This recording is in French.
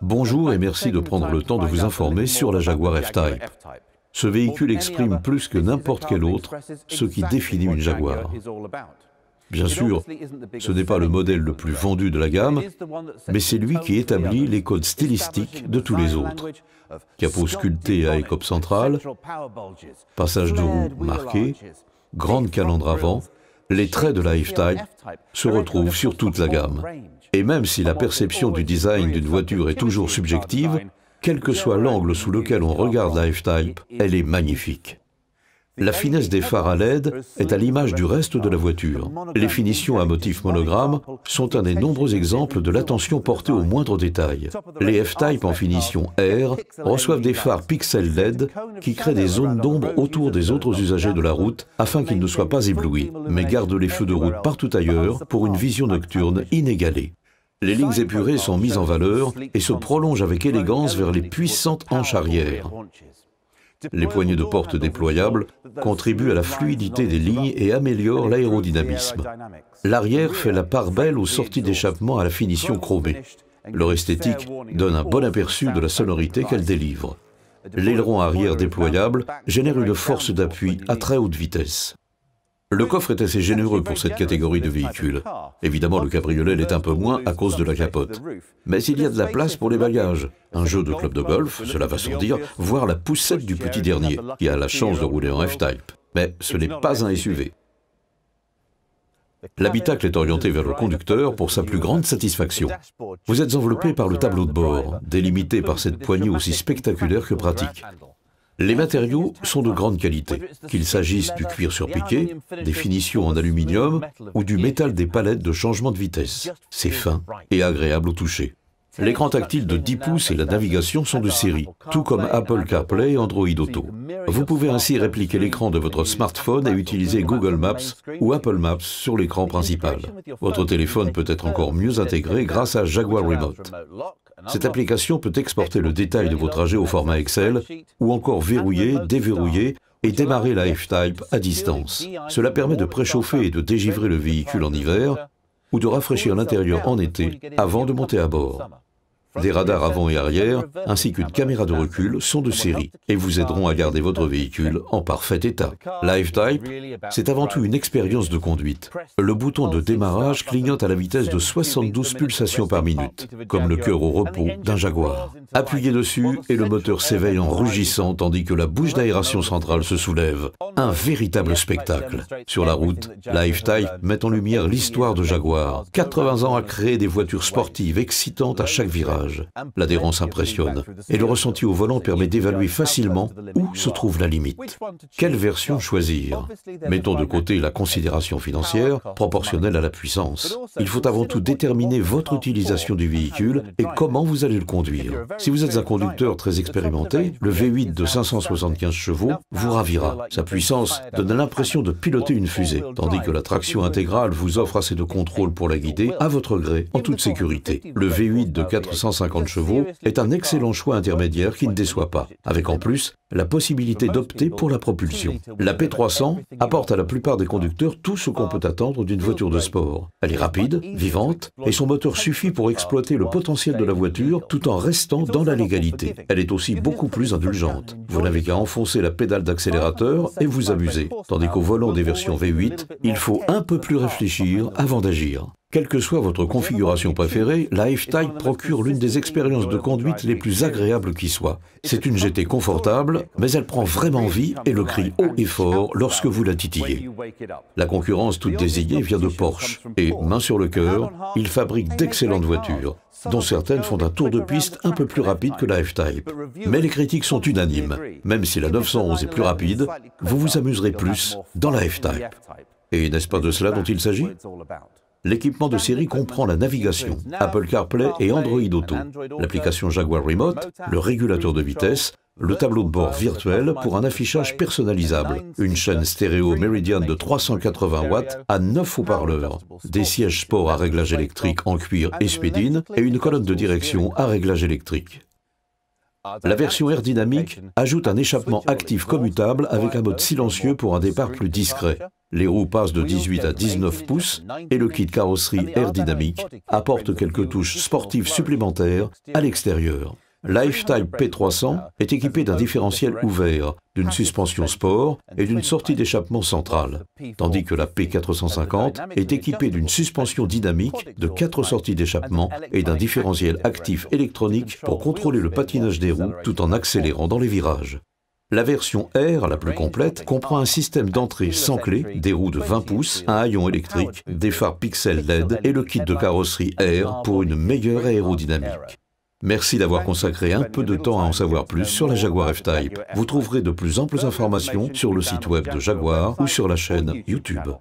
Bonjour et merci de prendre le temps de vous informer sur la Jaguar F-Type. Ce véhicule exprime plus que n'importe quel autre ce qui définit une Jaguar. Bien sûr, ce n'est pas le modèle le plus vendu de la gamme, mais c'est lui qui établit les codes stylistiques de tous les autres. Capot sculpté à écope centrale, passage de roue marqué, grande calandre avant, les traits de la F-Type se retrouvent sur toute la gamme. Et même si la perception du design d'une voiture est toujours subjective, quel que soit l'angle sous lequel on regarde la F-Type, elle est magnifique. La finesse des phares à LED est à l'image du reste de la voiture. Les finitions à motif monogramme sont un des nombreux exemples de l'attention portée au moindre détail. Les F-Type en finition R reçoivent des phares pixel LED qui créent des zones d'ombre autour des autres usagers de la route afin qu'ils ne soient pas éblouis, mais gardent les feux de route partout ailleurs pour une vision nocturne inégalée. Les lignes épurées sont mises en valeur et se prolongent avec élégance vers les puissantes hanches arrière. Les poignées de porte déployables contribuent à la fluidité des lignes et améliorent l'aérodynamisme. L'arrière fait la part belle aux sorties d'échappement à la finition chromée. Leur esthétique donne un bon aperçu de la sonorité qu'elles délivrent. L'aileron arrière déployable génère une force d'appui à très haute vitesse. Le coffre est assez généreux pour cette catégorie de véhicules. Évidemment, le cabriolet l'est un peu moins à cause de la capote. Mais il y a de la place pour les bagages. Un jeu de club de golf, cela va sans dire, voire la poussette du petit dernier, qui a la chance de rouler en F-Type. Mais ce n'est pas un SUV. L'habitacle est orienté vers le conducteur pour sa plus grande satisfaction. Vous êtes enveloppé par le tableau de bord, délimité par cette poignée aussi spectaculaire que pratique. Les matériaux sont de grande qualité, qu'il s'agisse du cuir surpiqué, des finitions en aluminium ou du métal des palettes de changement de vitesse. C'est fin et agréable au toucher. L'écran tactile de 10 pouces et la navigation sont de série, tout comme Apple CarPlay et Android Auto. Vous pouvez ainsi répliquer l'écran de votre smartphone et utiliser Google Maps ou Apple Maps sur l'écran principal. Votre téléphone peut être encore mieux intégré grâce à Jaguar Remote. Cette application peut exporter le détail de vos trajets au format Excel ou encore verrouiller, déverrouiller et démarrer la F-Type à distance. Cela permet de préchauffer et de dégivrer le véhicule en hiver ou de rafraîchir l'intérieur en été avant de monter à bord. Des radars avant et arrière, ainsi qu'une caméra de recul sont de série et vous aideront à garder votre véhicule en parfait état. Lifetype, c'est avant tout une expérience de conduite. Le bouton de démarrage clignote à la vitesse de 72 pulsations par minute, comme le cœur au repos d'un Jaguar. Appuyez dessus et le moteur s'éveille en rugissant tandis que la bouche d'aération centrale se soulève. Un véritable spectacle. Sur la route, Lifetype met en lumière l'histoire de Jaguar. 80 ans à créer des voitures sportives excitantes à chaque virage. L'adhérence impressionne et le ressenti au volant permet d'évaluer facilement où se trouve la limite. Quelle version choisir Mettons de côté la considération financière proportionnelle à la puissance. Il faut avant tout déterminer votre utilisation du véhicule et comment vous allez le conduire. Si vous êtes un conducteur très expérimenté, le V8 de 575 chevaux vous ravira. Sa puissance donne l'impression de piloter une fusée, tandis que la traction intégrale vous offre assez de contrôle pour la guider à votre gré en toute sécurité. Le V8 de 450 chevaux est un excellent choix intermédiaire qui ne déçoit pas, avec en plus la possibilité d'opter pour la propulsion. La P300 apporte à la plupart des conducteurs tout ce qu'on peut attendre d'une voiture de sport. Elle est rapide, vivante, et son moteur suffit pour exploiter le potentiel de la voiture tout en restant dans la légalité. Elle est aussi beaucoup plus indulgente. Vous n'avez qu'à enfoncer la pédale d'accélérateur et vous amuser, tandis qu'au volant des versions V8, il faut un peu plus réfléchir avant d'agir. Quelle que soit votre configuration préférée, la F-Type procure l'une des expériences de conduite les plus agréables qui soient. C'est une GT confortable, mais elle prend vraiment vie et le crie haut et fort lorsque vous la titillez. La concurrence toute désignée vient de Porsche, et main sur le cœur, ils fabriquent d'excellentes voitures, dont certaines font un tour de piste un peu plus rapide que la F-Type. Mais les critiques sont unanimes. Même si la 911 est plus rapide, vous vous amuserez plus dans la F-Type. Et n'est-ce pas de cela dont il s'agit L'équipement de série comprend la navigation, Apple CarPlay et Android Auto, l'application Jaguar Remote, le régulateur de vitesse, le tableau de bord virtuel pour un affichage personnalisable, une chaîne stéréo Meridian de 380 watts à 9 haut-parleurs, des sièges sport à réglage électrique en cuir et et une colonne de direction à réglage électrique. La version air dynamique ajoute un échappement actif commutable avec un mode silencieux pour un départ plus discret. Les roues passent de 18 à 19 pouces et le kit carrosserie air dynamique apporte quelques touches sportives supplémentaires à l'extérieur. Lifestyle P300 est équipé d'un différentiel ouvert, d'une suspension sport et d'une sortie d'échappement centrale, tandis que la P450 est équipée d'une suspension dynamique, de quatre sorties d'échappement et d'un différentiel actif électronique pour contrôler le patinage des roues tout en accélérant dans les virages. La version R, la plus complète, comprend un système d'entrée sans clé, des roues de 20 pouces, un haillon électrique, des phares pixel LED et le kit de carrosserie R pour une meilleure aérodynamique. Merci d'avoir consacré un peu de temps à en savoir plus sur la Jaguar F-Type. Vous trouverez de plus amples informations sur le site web de Jaguar ou sur la chaîne YouTube.